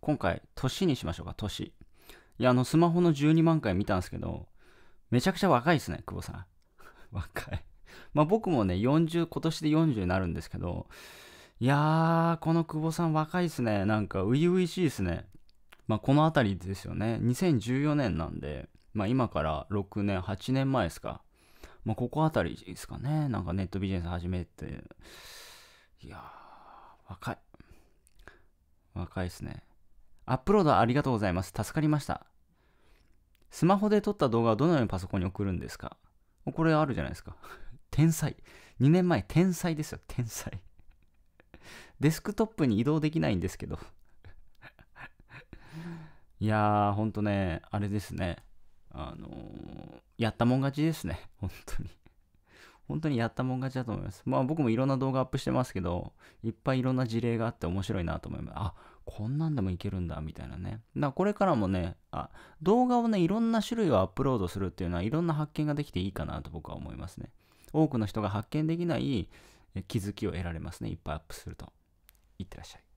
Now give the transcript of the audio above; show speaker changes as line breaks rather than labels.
今回、年にしましょうか、年。いや、あの、スマホの12万回見たんですけど、めちゃくちゃ若いですね、久保さん。若い。まあ僕もね、40、今年で40になるんですけど、いやー、この久保さん若いですね。なんか、初々しいですね。まあこの辺りですよね。2014年なんで、まあ今から6年、8年前ですか。まあここ辺りですかね。なんかネットビジネス始めて。いやー、若い。若いですね。アップロードありがとうございます。助かりました。スマホで撮った動画はどのようにパソコンに送るんですかこれあるじゃないですか。天才。2年前、天才ですよ、天才。デスクトップに移動できないんですけどいやー、ほんとね、あれですね。あのー、やったもん勝ちですね。本当に本当にやったもん勝ちだと思います。まあ僕もいろんな動画アップしてますけど、いっぱいいろんな事例があって面白いなと思います。あ、こんなんでもいけるんだ、みたいなね。だからこれからもね、あ、動画をね、いろんな種類をアップロードするっていうのは、いろんな発見ができていいかなと僕は思いますね。多くの人が発見できない気づきを得られますね。いっぱいアップすると。いってらっしゃい。